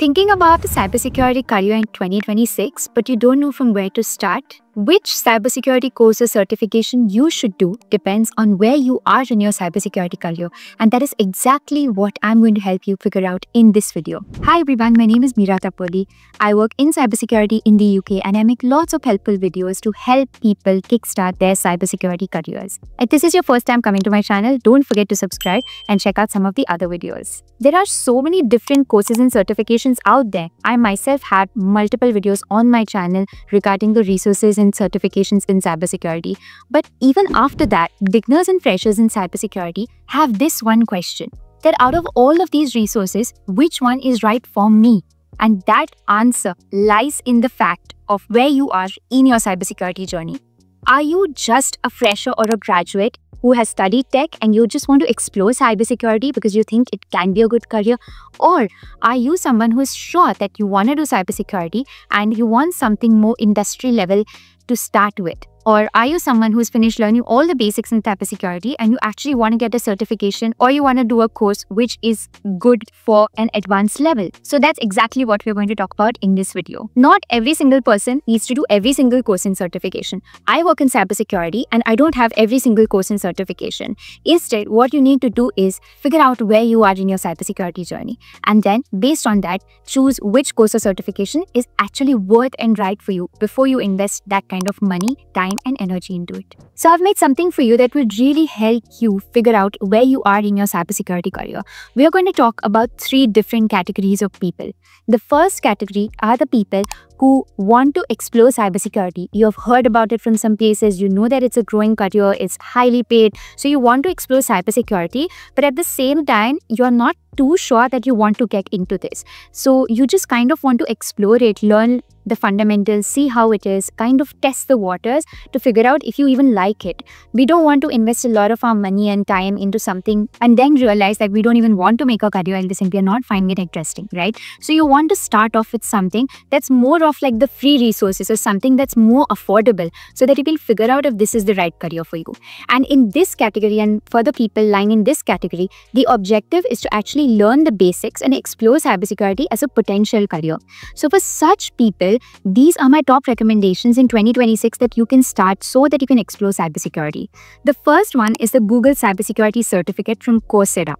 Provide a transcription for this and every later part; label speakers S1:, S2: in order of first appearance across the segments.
S1: Thinking about a cybersecurity career in 2026, but you don't know from where to start? Which cybersecurity course or certification you should do depends on where you are in your cybersecurity career. And that is exactly what I'm going to help you figure out in this video. Hi everyone, my name is Meera Tapoli. I work in cybersecurity in the UK and I make lots of helpful videos to help people kickstart their cybersecurity careers. If this is your first time coming to my channel, don't forget to subscribe and check out some of the other videos. There are so many different courses and certifications out there. I myself had multiple videos on my channel regarding the resources and and certifications in cybersecurity. But even after that, beginners and freshers in cybersecurity have this one question that out of all of these resources, which one is right for me? And that answer lies in the fact of where you are in your cybersecurity journey. Are you just a fresher or a graduate who has studied tech and you just want to explore cybersecurity because you think it can be a good career? Or are you someone who is sure that you want to do cybersecurity and you want something more industry level to start with? Or are you someone who's finished learning all the basics in security and you actually want to get a certification or you want to do a course which is good for an advanced level? So that's exactly what we're going to talk about in this video. Not every single person needs to do every single course in certification. I work in cybersecurity and I don't have every single course in certification. Instead, what you need to do is figure out where you are in your cybersecurity journey. And then based on that, choose which course or certification is actually worth and right for you before you invest that kind of money, time time and energy into it. So I've made something for you that will really help you figure out where you are in your cybersecurity career. We are going to talk about three different categories of people. The first category are the people who want to explore cybersecurity. You have heard about it from some places, you know that it's a growing career, it's highly paid, so you want to explore cybersecurity, but at the same time, you're not too sure that you want to get into this. So you just kind of want to explore it, learn the fundamentals, see how it is, kind of test the waters to figure out if you even like it. We don't want to invest a lot of our money and time into something and then realize that we don't even want to make a career in this and we are not finding it interesting, right? So you want to start off with something that's more of like the free resources or something that's more affordable so that you can figure out if this is the right career for you. And in this category and for the people lying in this category, the objective is to actually learn the basics and explore cybersecurity as a potential career. So for such people, these are my top recommendations in 2026 that you can start so that you can explore cybersecurity. The first one is the Google Cybersecurity Certificate from Coursera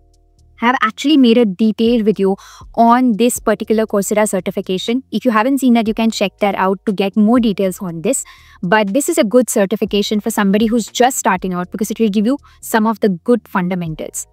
S1: have actually made a detailed video on this particular Coursera certification. If you haven't seen that, you can check that out to get more details on this. But this is a good certification for somebody who's just starting out because it will give you some of the good fundamentals.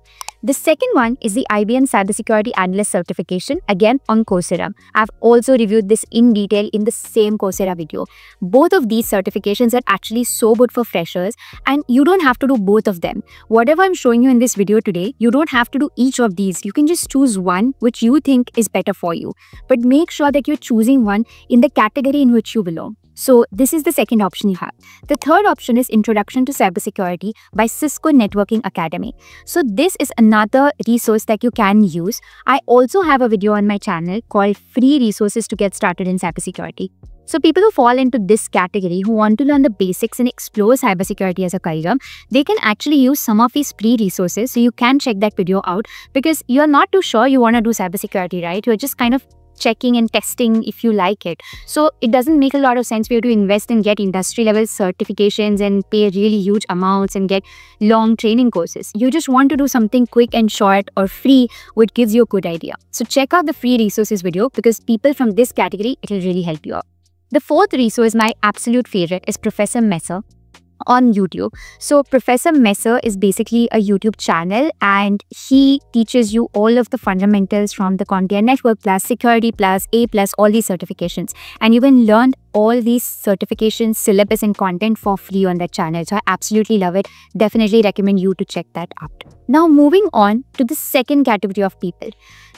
S1: The second one is the IBM Cybersecurity Analyst Certification, again on Coursera. I've also reviewed this in detail in the same Coursera video. Both of these certifications are actually so good for freshers and you don't have to do both of them. Whatever I'm showing you in this video today, you don't have to do each of these. You can just choose one which you think is better for you. But make sure that you're choosing one in the category in which you belong. So this is the second option you have. The third option is Introduction to Cybersecurity by Cisco Networking Academy. So this is another resource that you can use. I also have a video on my channel called Free Resources to Get Started in Cybersecurity. So people who fall into this category, who want to learn the basics and explore cybersecurity as a career, they can actually use some of these free resources. So you can check that video out because you're not too sure you want to do cybersecurity, right? You're just kind of checking and testing if you like it. So it doesn't make a lot of sense for you to invest and get industry level certifications and pay really huge amounts and get long training courses. You just want to do something quick and short or free, which gives you a good idea. So check out the free resources video because people from this category, it'll really help you out. The fourth resource, my absolute favorite, is Professor Messer on YouTube. So Professor Messer is basically a YouTube channel and he teaches you all of the fundamentals from the Contia network plus security plus A plus all these certifications and you can learn all these certifications, syllabus and content for free on their channel. So I absolutely love it. Definitely recommend you to check that out. Now moving on to the second category of people.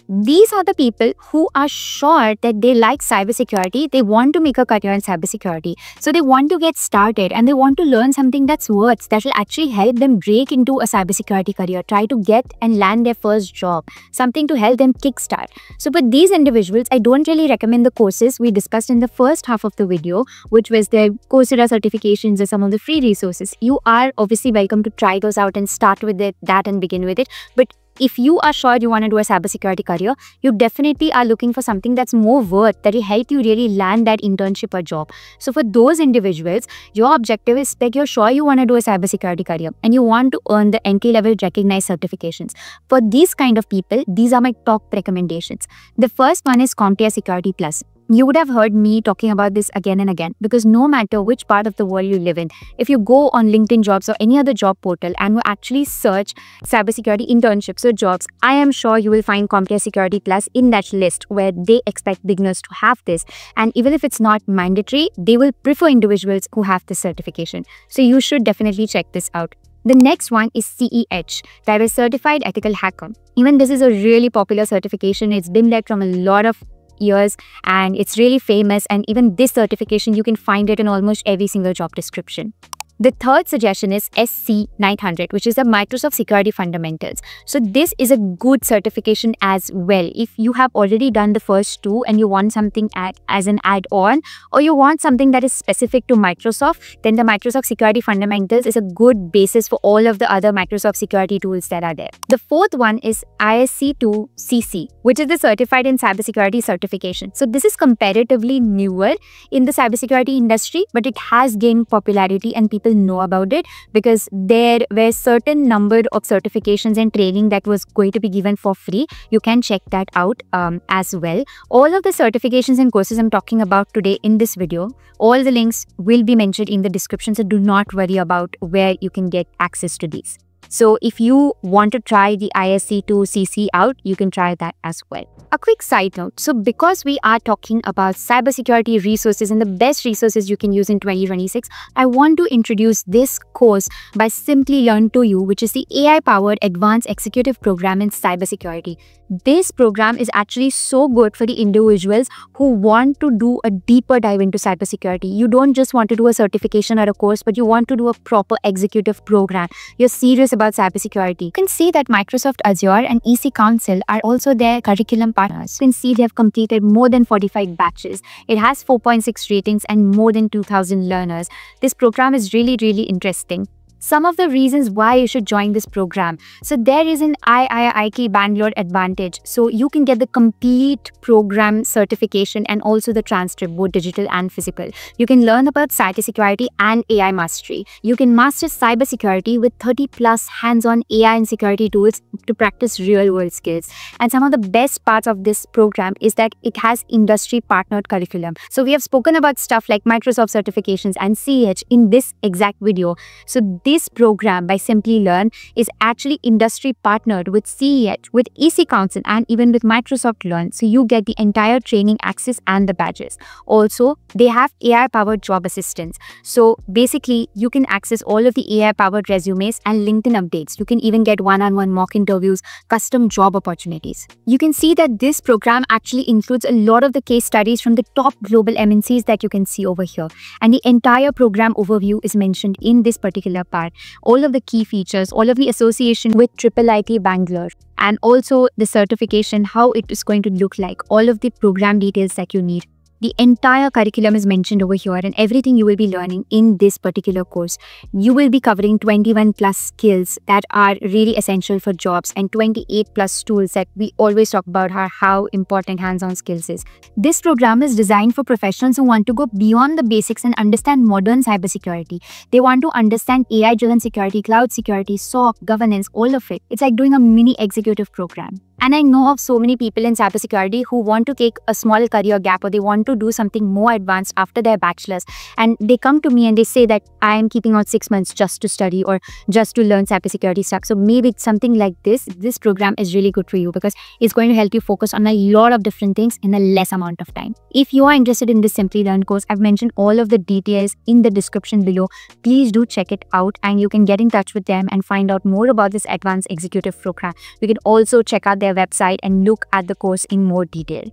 S1: These are the people who are sure that they like cybersecurity. They want to make a career in cybersecurity. So they want to get started and they want to learn something that's worth that will actually help them break into a cybersecurity career, try to get and land their first job, something to help them kickstart. So for these individuals, I don't really recommend the courses we discussed in the first half of the video, which was their Coursera certifications or some of the free resources. You are obviously welcome to try those out and start with it, that and begin with it. But if you are sure you want to do a cybersecurity career, you definitely are looking for something that's more worth that will help you really land that internship or job. So for those individuals, your objective is make you're sure you want to do a cybersecurity career and you want to earn the entry level recognized certifications. For these kind of people, these are my top recommendations. The first one is CompTIA Security Plus you would have heard me talking about this again and again because no matter which part of the world you live in, if you go on LinkedIn jobs or any other job portal and you actually search cybersecurity internships or jobs, I am sure you will find Comcare Security Plus in that list where they expect beginners to have this. And even if it's not mandatory, they will prefer individuals who have this certification. So you should definitely check this out. The next one is CEH, that is Certified Ethical Hacker. Even this is a really popular certification. It's been there from a lot of years and it's really famous and even this certification you can find it in almost every single job description. The third suggestion is SC900, which is the Microsoft Security Fundamentals. So this is a good certification as well. If you have already done the first two and you want something as an add-on or you want something that is specific to Microsoft, then the Microsoft Security Fundamentals is a good basis for all of the other Microsoft security tools that are there. The fourth one is ISC2CC, which is the Certified in Cybersecurity Certification. So this is comparatively newer in the cybersecurity industry, but it has gained popularity and people people know about it because there were certain number of certifications and training that was going to be given for free. You can check that out um, as well. All of the certifications and courses I'm talking about today in this video, all the links will be mentioned in the description. So do not worry about where you can get access to these. So if you want to try the ISC2 CC out, you can try that as well. A quick side note. So because we are talking about cybersecurity resources and the best resources you can use in 2026, I want to introduce this course by Simply Learn to You, which is the AI-powered Advanced Executive Program in Cybersecurity. This program is actually so good for the individuals who want to do a deeper dive into cybersecurity. You don't just want to do a certification or a course, but you want to do a proper executive program. You're serious about cybersecurity. You can see that Microsoft Azure and EC Council are also their curriculum partners. You can see they have completed more than 45 batches. It has 4.6 ratings and more than 2,000 learners. This program is really, really interesting some of the reasons why you should join this program. So there is an IIIK Bangalore advantage. So you can get the complete program certification and also the transcript, both digital and physical. You can learn about cybersecurity and AI mastery. You can master cybersecurity with 30 plus hands-on AI and security tools to practice real-world skills. And some of the best parts of this program is that it has industry partnered curriculum. So we have spoken about stuff like Microsoft certifications and CH in this exact video. So this this program by Simply Learn is actually industry partnered with CEH, with EC Council and even with Microsoft Learn. So you get the entire training access and the badges. Also, they have AI powered job assistance. So basically, you can access all of the AI powered resumes and LinkedIn updates. You can even get one on one mock interviews, custom job opportunities. You can see that this program actually includes a lot of the case studies from the top global MNCs that you can see over here. And the entire program overview is mentioned in this particular part part, all of the key features, all of the association with Triple IT Bangalore, and also the certification, how it is going to look like, all of the program details that you need. The entire curriculum is mentioned over here and everything you will be learning in this particular course. You will be covering 21 plus skills that are really essential for jobs and 28 plus tools that we always talk about are how important hands-on skills is. This program is designed for professionals who want to go beyond the basics and understand modern cybersecurity. They want to understand AI-driven security, cloud security, SOC, governance, all of it. It's like doing a mini executive program. And I know of so many people in cybersecurity who want to take a small career gap or they want to do something more advanced after their bachelor's. And they come to me and they say that I am keeping out six months just to study or just to learn cybersecurity stuff. So maybe it's something like this. This program is really good for you because it's going to help you focus on a lot of different things in a less amount of time. If you are interested in this Simply Learn course, I've mentioned all of the details in the description below. Please do check it out and you can get in touch with them and find out more about this advanced executive program. You can also check out their their website and look at the course in more detail.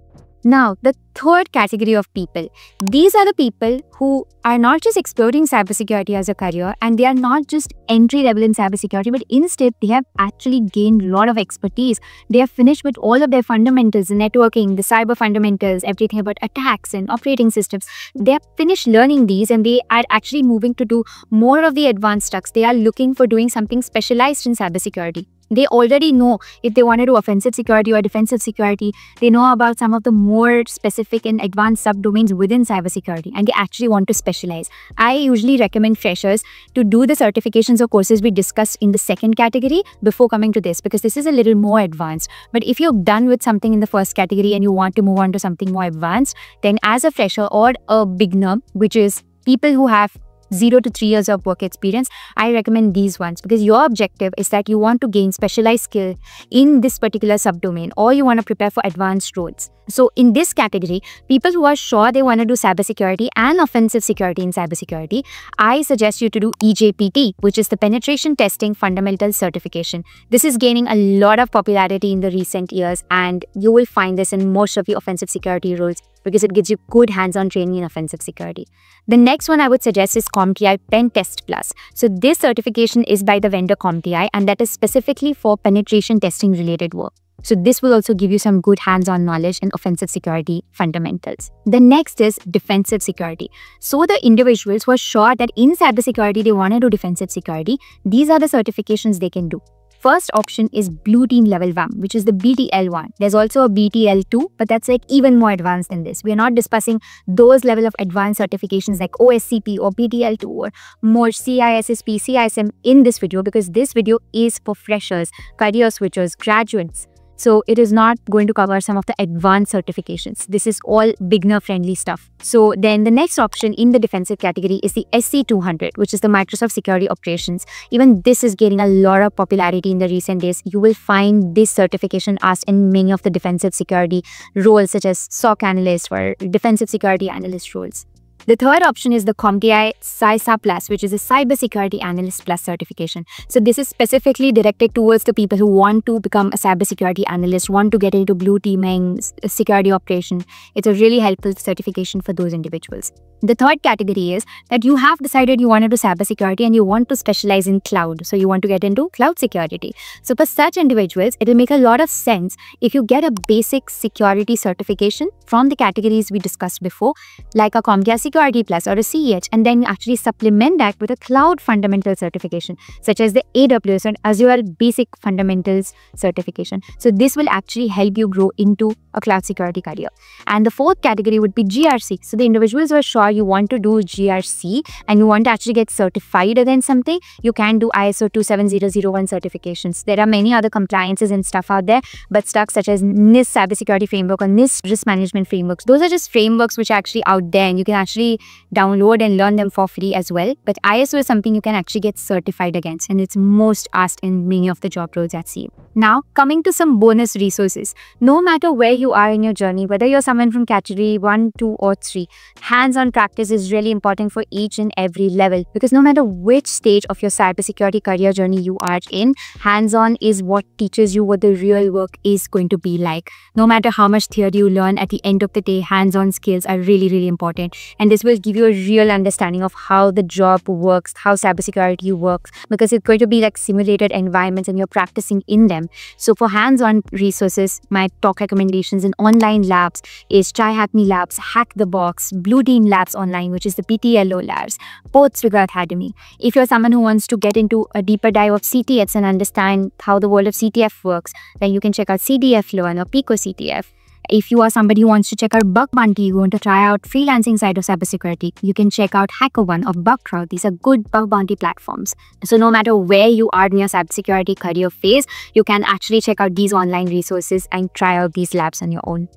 S1: Now, the third category of people. These are the people who are not just exploring cybersecurity as a career and they are not just entry level in cybersecurity, but instead they have actually gained a lot of expertise. They have finished with all of their fundamentals, the networking, the cyber fundamentals, everything about attacks and operating systems. They have finished learning these and they are actually moving to do more of the advanced stuff. They are looking for doing something specialized in cybersecurity they already know if they wanted to offensive security or defensive security, they know about some of the more specific and advanced subdomains within cybersecurity and they actually want to specialize. I usually recommend freshers to do the certifications or courses we discussed in the second category before coming to this because this is a little more advanced. But if you're done with something in the first category and you want to move on to something more advanced, then as a fresher or a beginner, which is people who have 0 to 3 years of work experience, I recommend these ones because your objective is that you want to gain specialized skill in this particular subdomain or you want to prepare for advanced roles. So in this category, people who are sure they want to do cybersecurity and offensive security in cybersecurity, I suggest you to do EJPT, which is the Penetration Testing Fundamental Certification. This is gaining a lot of popularity in the recent years and you will find this in most of the offensive security roles because it gives you good hands-on training in offensive security. The next one I would suggest is CompTI Pen Test Plus. So this certification is by the vendor CompTI and that is specifically for penetration testing related work. So this will also give you some good hands-on knowledge in offensive security fundamentals. The next is defensive security. So the individuals who are sure that in cybersecurity they want to do defensive security, these are the certifications they can do first option is Blue Team level One, which is the BTL1. There's also a BTL2, but that's like even more advanced than this. We're not discussing those level of advanced certifications like OSCP or BTL2 or more CISSP, CISM in this video because this video is for freshers, career switchers, graduates, so it is not going to cover some of the advanced certifications. This is all beginner friendly stuff. So then the next option in the defensive category is the SC200, which is the Microsoft Security Operations. Even this is getting a lot of popularity in the recent days. You will find this certification asked in many of the defensive security roles such as SOC analyst or defensive security analyst roles. The third option is the CompTIA CISA Plus, which is a cybersecurity analyst plus certification. So this is specifically directed towards the people who want to become a cybersecurity analyst, want to get into blue teaming, security operation. It's a really helpful certification for those individuals. The third category is that you have decided you want to do cybersecurity and you want to specialize in cloud. So you want to get into cloud security. So for such individuals, it will make a lot of sense if you get a basic security certification from the categories we discussed before, like a CompTIA Security Plus or a CEH, and then actually supplement that with a cloud fundamental certification, such as the AWS and Azure Basic Fundamentals certification. So this will actually help you grow into a cloud security career. And the fourth category would be GRC. So the individuals who are sure you want to do GRC and you want to actually get certified against something, you can do ISO 27001 certifications. There are many other compliances and stuff out there, but stuff such as NIST cybersecurity framework or NIST risk management frameworks, those are just frameworks which are actually out there and you can actually download and learn them for free as well. But ISO is something you can actually get certified against and it's most asked in many of the job roles at sea. Now, coming to some bonus resources. No matter where you are in your journey, whether you're someone from category 1, 2 or 3, hands-on practice practice is really important for each and every level because no matter which stage of your cybersecurity career journey you are in, hands-on is what teaches you what the real work is going to be like. No matter how much theory you learn, at the end of the day, hands-on skills are really, really important. And this will give you a real understanding of how the job works, how cybersecurity works, because it's going to be like simulated environments and you're practicing in them. So for hands-on resources, my talk recommendations in online labs is Try Labs, Hack the Box, Blue Dean Labs, online, which is the PTLO labs, both Swigger Academy. If you're someone who wants to get into a deeper dive of CTFs and understand how the world of CTF works, then you can check out CDF Learn or Pico CTF. If you are somebody who wants to check out bug bounty, you want to try out freelancing side of cybersecurity, you can check out HackerOne or BugCrowd. These are good bug bounty platforms. So no matter where you are in your cybersecurity career phase, you can actually check out these online resources and try out these labs on your own.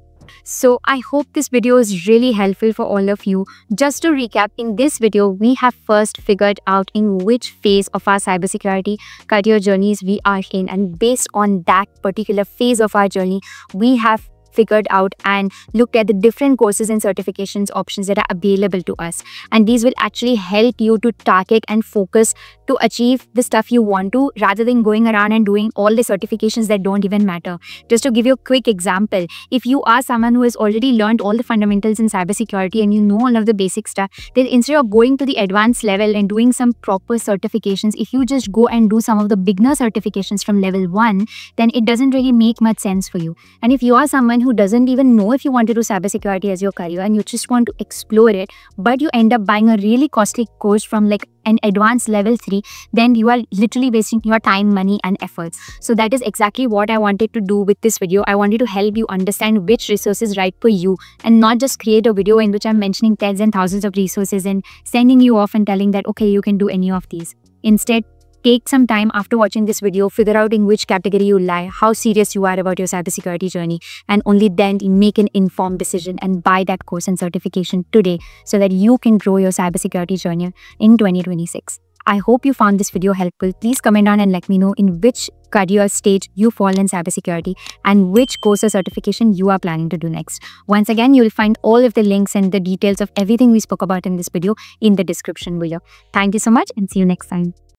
S1: So I hope this video is really helpful for all of you. Just to recap, in this video, we have first figured out in which phase of our cybersecurity career journeys we are in and based on that particular phase of our journey, we have figured out and looked at the different courses and certifications options that are available to us. And these will actually help you to target and focus to achieve the stuff you want to rather than going around and doing all the certifications that don't even matter. Just to give you a quick example, if you are someone who has already learned all the fundamentals in cybersecurity and you know all of the basic stuff, then instead of going to the advanced level and doing some proper certifications, if you just go and do some of the beginner certifications from level one, then it doesn't really make much sense for you. And if you are someone who who doesn't even know if you wanted to do cybersecurity as your career and you just want to explore it, but you end up buying a really costly course from like an advanced level 3, then you are literally wasting your time, money and efforts. So that is exactly what I wanted to do with this video. I wanted to help you understand which resource is right for you and not just create a video in which I'm mentioning tens and thousands of resources and sending you off and telling that, okay, you can do any of these. Instead, Take some time after watching this video, figure out in which category you lie, how serious you are about your cybersecurity journey, and only then make an informed decision and buy that course and certification today so that you can grow your cybersecurity journey in 2026. I hope you found this video helpful. Please comment down and let me know in which career stage you fall in cybersecurity and which course or certification you are planning to do next. Once again, you'll find all of the links and the details of everything we spoke about in this video in the description below. Thank you so much and see you next time.